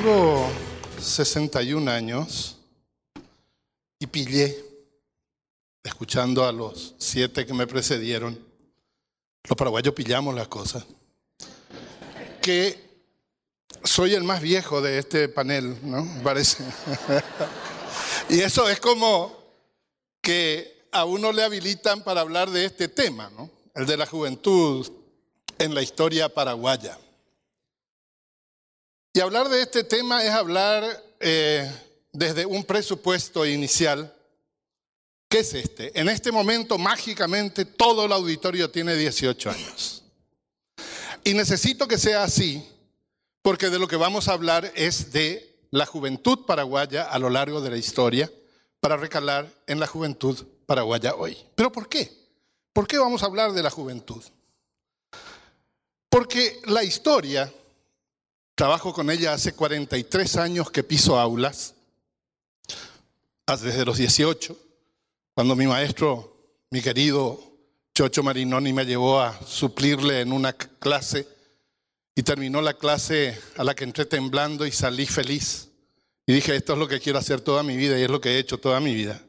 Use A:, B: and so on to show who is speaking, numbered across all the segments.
A: Tengo 61 años y pillé, escuchando a los siete que me precedieron, los paraguayos pillamos las cosas, que soy el más viejo de este panel, ¿no? Parece. y eso es como que a uno le habilitan para hablar de este tema, ¿no? El de la juventud en la historia paraguaya. Y hablar de este tema es hablar eh, desde un presupuesto inicial. ¿Qué es este? En este momento, mágicamente, todo el auditorio tiene 18 años. Y necesito que sea así, porque de lo que vamos a hablar es de la juventud paraguaya a lo largo de la historia, para recalar en la juventud paraguaya hoy. ¿Pero por qué? ¿Por qué vamos a hablar de la juventud? Porque la historia Trabajo con ella hace 43 años que piso aulas, desde los 18, cuando mi maestro, mi querido Chocho Marinoni, me llevó a suplirle en una clase y terminó la clase a la que entré temblando y salí feliz. Y dije, esto es lo que quiero hacer toda mi vida y es lo que he hecho toda mi vida.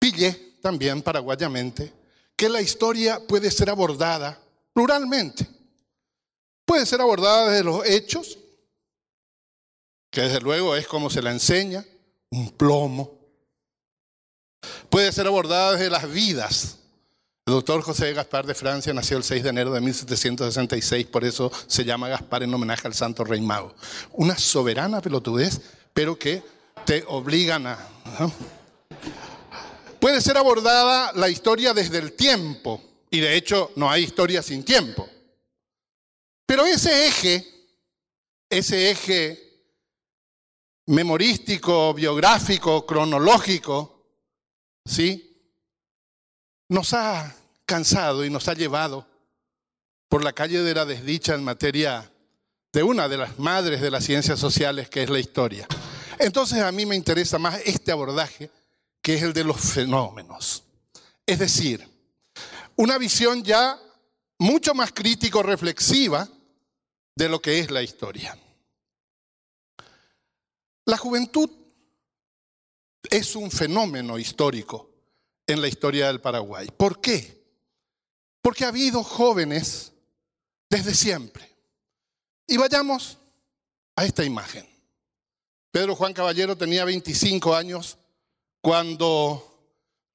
A: Pillé también paraguayamente que la historia puede ser abordada pluralmente. Puede ser abordada desde los hechos, que desde luego es como se la enseña, un plomo. Puede ser abordada desde las vidas. El doctor José Gaspar de Francia nació el 6 de enero de 1766, por eso se llama Gaspar en homenaje al santo rey mago. Una soberana pelotudez, pero que te obligan a... Puede ser abordada la historia desde el tiempo, y de hecho no hay historia sin tiempo. Pero ese eje, ese eje memorístico, biográfico, cronológico, ¿sí? Nos ha cansado y nos ha llevado por la calle de la desdicha en materia de una de las madres de las ciencias sociales, que es la historia. Entonces a mí me interesa más este abordaje, que es el de los fenómenos. Es decir, una visión ya mucho más crítico-reflexiva de lo que es la historia. La juventud es un fenómeno histórico en la historia del Paraguay. ¿Por qué? Porque ha habido jóvenes desde siempre. Y vayamos a esta imagen. Pedro Juan Caballero tenía 25 años cuando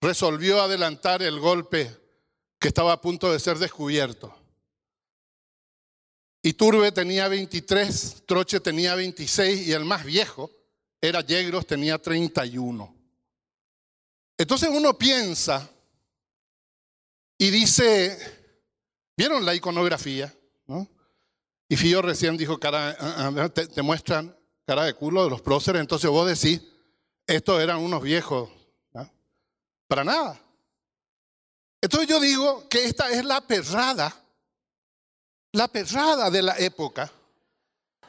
A: resolvió adelantar el golpe que estaba a punto de ser descubierto. Iturbe tenía 23, Troche tenía 26 y el más viejo era Yegros, tenía 31. Entonces uno piensa y dice, ¿vieron la iconografía? ¿No? Y Fío recién dijo, eh, eh, te, muestran cara de culo de los próceres, entonces vos decís, estos eran unos viejos. Para nada. Entonces yo digo que esta es la perrada la perrada de la época,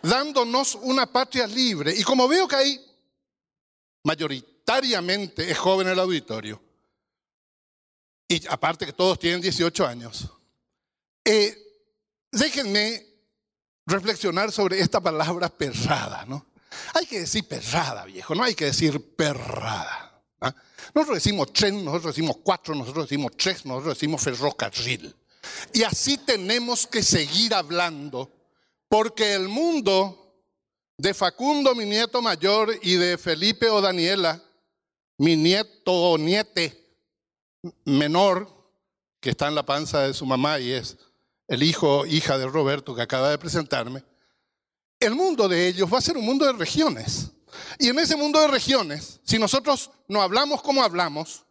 A: dándonos una patria libre. Y como veo que ahí mayoritariamente es joven el auditorio, y aparte que todos tienen 18 años, eh, déjenme reflexionar sobre esta palabra perrada, ¿no? Hay que decir perrada, viejo, no hay que decir perrada. ¿ah? Nosotros decimos tren, nosotros decimos cuatro, nosotros decimos tres, nosotros decimos ferrocarril. Y así tenemos que seguir hablando, porque el mundo de Facundo, mi nieto mayor, y de Felipe o Daniela, mi nieto o niete menor, que está en la panza de su mamá y es el hijo o hija de Roberto que acaba de presentarme, el mundo de ellos va a ser un mundo de regiones. Y en ese mundo de regiones, si nosotros no hablamos como hablamos,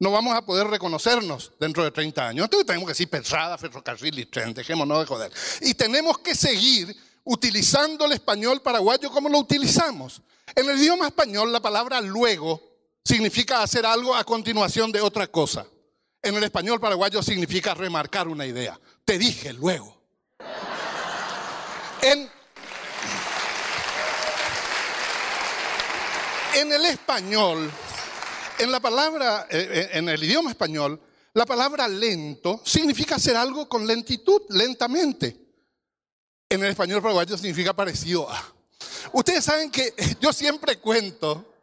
A: no vamos a poder reconocernos dentro de 30 años. Entonces tenemos que decir pensada ferrocarril y tren, dejémonos de joder. Y tenemos que seguir utilizando el español paraguayo como lo utilizamos. En el idioma español la palabra luego significa hacer algo a continuación de otra cosa. En el español paraguayo significa remarcar una idea. Te dije luego. en el español en la palabra, eh, eh, en el idioma español, la palabra lento significa hacer algo con lentitud, lentamente. En el español paraguayo significa parecido a. Ustedes saben que yo siempre cuento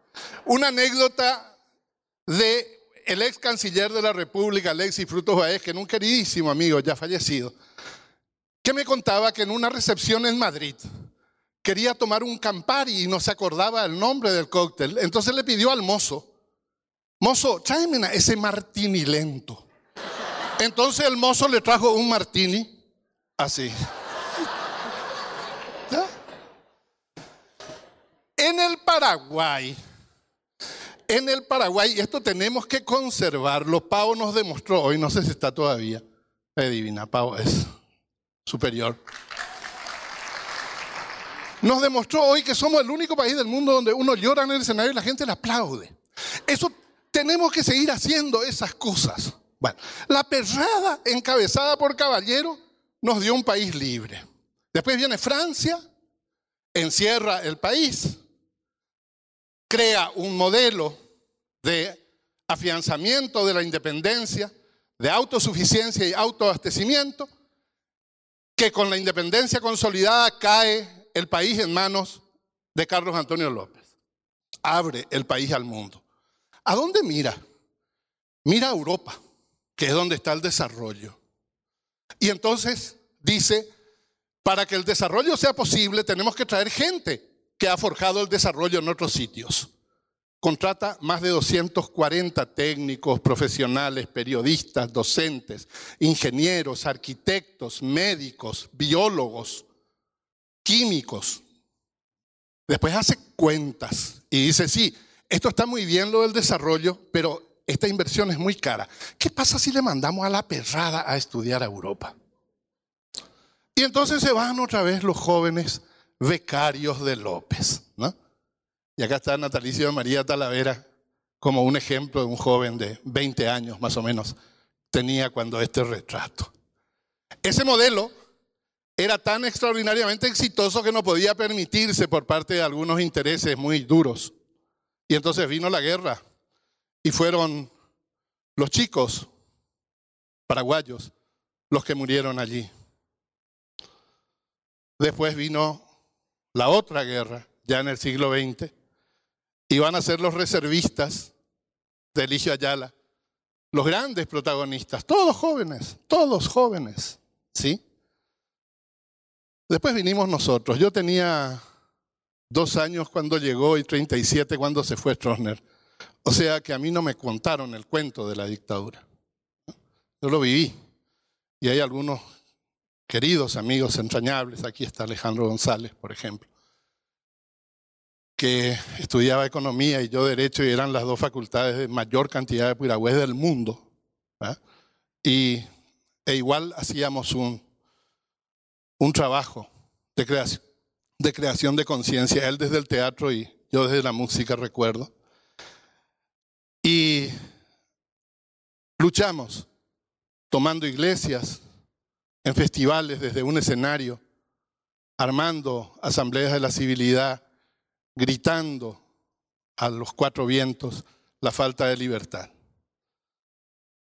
A: una anécdota de el ex canciller de la República, Alexis Frutos Baez, que en un queridísimo amigo ya fallecido, que me contaba que en una recepción en Madrid quería tomar un Campari y no se acordaba el nombre del cóctel. Entonces le pidió al mozo Mozo, tráeme ese martini lento. Entonces el mozo le trajo un martini, así. En el Paraguay, en el Paraguay, y esto tenemos que conservarlo, Pau nos demostró hoy, no sé si está todavía, divina, Pau es superior. Nos demostró hoy que somos el único país del mundo donde uno llora en el escenario y la gente le aplaude. Eso tenemos que seguir haciendo esas cosas. Bueno, la perrada encabezada por Caballero nos dio un país libre. Después viene Francia, encierra el país, crea un modelo de afianzamiento de la independencia, de autosuficiencia y autoabastecimiento, que con la independencia consolidada cae el país en manos de Carlos Antonio López. Abre el país al mundo. ¿A dónde mira? Mira a Europa, que es donde está el desarrollo. Y entonces dice, para que el desarrollo sea posible, tenemos que traer gente que ha forjado el desarrollo en otros sitios. Contrata más de 240 técnicos, profesionales, periodistas, docentes, ingenieros, arquitectos, médicos, biólogos, químicos. Después hace cuentas y dice, sí, esto está muy bien lo del desarrollo, pero esta inversión es muy cara. ¿Qué pasa si le mandamos a la perrada a estudiar a Europa? Y entonces se van otra vez los jóvenes becarios de López, ¿no? Y acá está Natalicio de María Talavera como un ejemplo de un joven de 20 años más o menos tenía cuando este retrato. Ese modelo era tan extraordinariamente exitoso que no podía permitirse por parte de algunos intereses muy duros y entonces vino la guerra y fueron los chicos paraguayos los que murieron allí. Después vino la otra guerra, ya en el siglo XX, y van a ser los reservistas de Eligio Ayala, los grandes protagonistas, todos jóvenes, todos jóvenes, ¿sí? Después vinimos nosotros. Yo tenía dos años cuando llegó y 37 cuando se fue Stroessner. O sea que a mí no me contaron el cuento de la dictadura. Yo lo viví. Y hay algunos queridos amigos entrañables, aquí está Alejandro González, por ejemplo, que estudiaba economía y yo derecho y eran las dos facultades de mayor cantidad de Piragües del mundo. ¿ah? Y e igual hacíamos un, un trabajo de creación, de creación de conciencia, él desde el teatro y yo desde la música recuerdo. Y luchamos tomando iglesias, en festivales, desde un escenario, armando asambleas de la civilidad, gritando a los cuatro vientos la falta de libertad.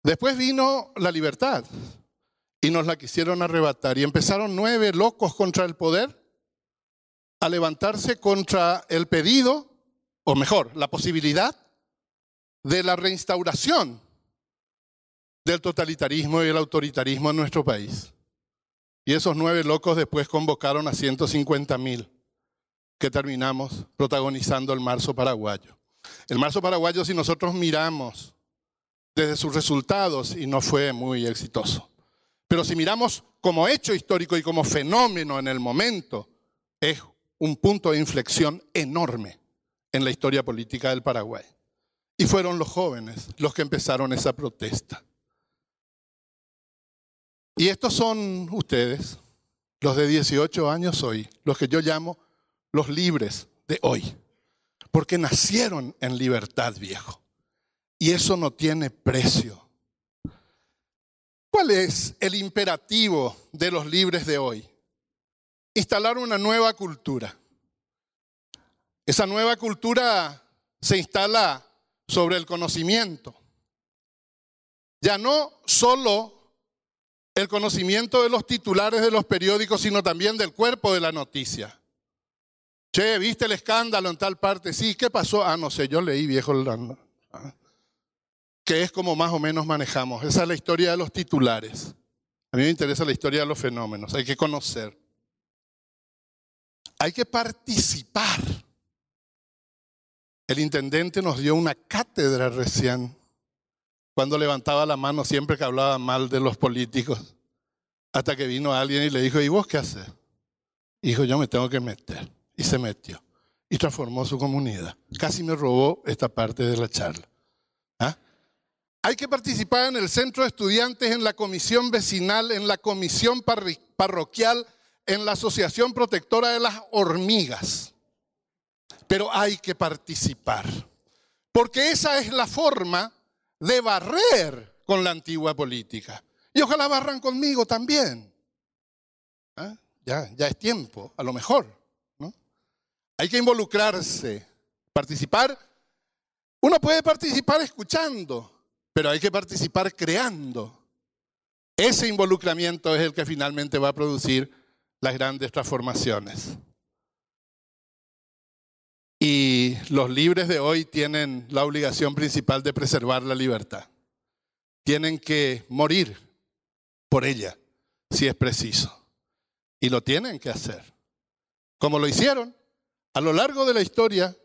A: Después vino la libertad y nos la quisieron arrebatar y empezaron nueve locos contra el poder a levantarse contra el pedido, o mejor, la posibilidad de la reinstauración del totalitarismo y el autoritarismo en nuestro país. Y esos nueve locos después convocaron a 150.000 que terminamos protagonizando el marzo paraguayo. El marzo paraguayo, si nosotros miramos desde sus resultados, y no fue muy exitoso, pero si miramos como hecho histórico y como fenómeno en el momento, es un punto de inflexión enorme en la historia política del Paraguay. Y fueron los jóvenes los que empezaron esa protesta. Y estos son ustedes, los de 18 años hoy, los que yo llamo los libres de hoy, porque nacieron en libertad, viejo. Y eso no tiene precio. ¿Cuál es el imperativo de los libres de hoy? instalar una nueva cultura. Esa nueva cultura se instala sobre el conocimiento. Ya no solo el conocimiento de los titulares de los periódicos, sino también del cuerpo de la noticia. Che, ¿viste el escándalo en tal parte? Sí, ¿qué pasó? Ah, no sé, yo leí viejo. Ah, que es como más o menos manejamos. Esa es la historia de los titulares. A mí me interesa la historia de los fenómenos, hay que conocer. Hay que participar. El intendente nos dio una cátedra recién cuando levantaba la mano siempre que hablaba mal de los políticos, hasta que vino alguien y le dijo, ¿y vos qué haces? dijo, yo me tengo que meter. Y se metió. Y transformó su comunidad. Casi me robó esta parte de la charla. ¿Ah? Hay que participar en el centro de estudiantes, en la comisión vecinal, en la comisión parroquial, en la Asociación Protectora de las Hormigas, pero hay que participar, porque esa es la forma de barrer con la antigua política. Y ojalá barran conmigo también. ¿Ah? Ya, ya es tiempo, a lo mejor. Hay que involucrarse, participar. Uno puede participar escuchando, pero hay que participar creando. Ese involucramiento es el que finalmente va a producir las grandes transformaciones. Y los libres de hoy tienen la obligación principal de preservar la libertad. Tienen que morir por ella, si es preciso. Y lo tienen que hacer, como lo hicieron a lo largo de la historia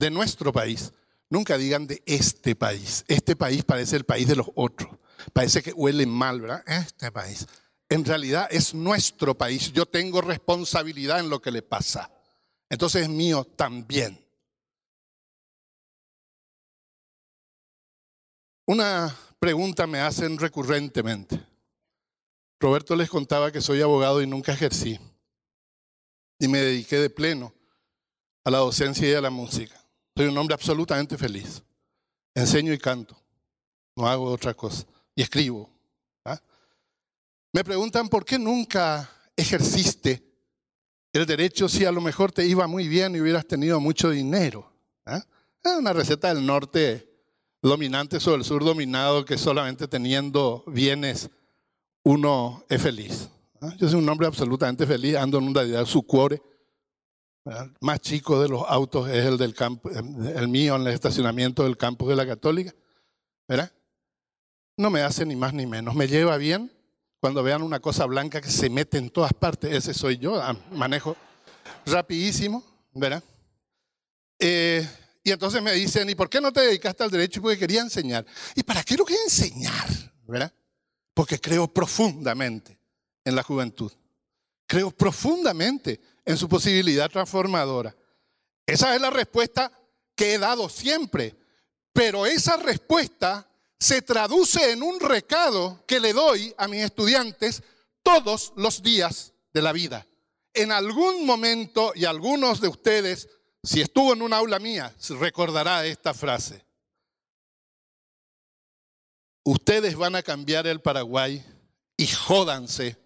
A: de nuestro país. Nunca digan de este país. Este país parece el país de los otros. Parece que huele mal, ¿verdad? Este país en realidad es nuestro país. Yo tengo responsabilidad en lo que le pasa. Entonces es mío también. Una pregunta me hacen recurrentemente. Roberto les contaba que soy abogado y nunca ejercí. Y me dediqué de pleno a la docencia y a la música. Soy un hombre absolutamente feliz. Enseño y canto. No hago otra cosa. Y escribo. ¿Ah? Me preguntan por qué nunca ejerciste el derecho si a lo mejor te iba muy bien y hubieras tenido mucho dinero. ¿Ah? Es una receta del norte dominante sobre el sur dominado que solamente teniendo bienes uno es feliz. ¿ah? Yo soy un hombre absolutamente feliz, ando en una de su cuore. Más chico de los autos es el del campo, em, el mío en el estacionamiento del campus de la Católica. ¿verdad? No me hace ni más ni menos. Me lleva bien, cuando vean una cosa blanca que se mete en todas partes, ese soy yo, ah, manejo rapidísimo, ¿verdad? Eh, y entonces me dicen, ¿y por qué no te dedicaste al derecho? Porque quería enseñar. ¿Y para qué lo quería enseñar? ¿Verdad? Porque creo profundamente en la juventud. Creo profundamente en su posibilidad transformadora. Esa es la respuesta que he dado siempre. Pero esa respuesta se traduce en un recado que le doy a mis estudiantes todos los días de la vida. En algún momento, y algunos de ustedes, si estuvo en una aula mía, recordará esta frase. Ustedes van a cambiar el Paraguay y jódanse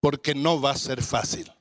A: porque no va a ser fácil.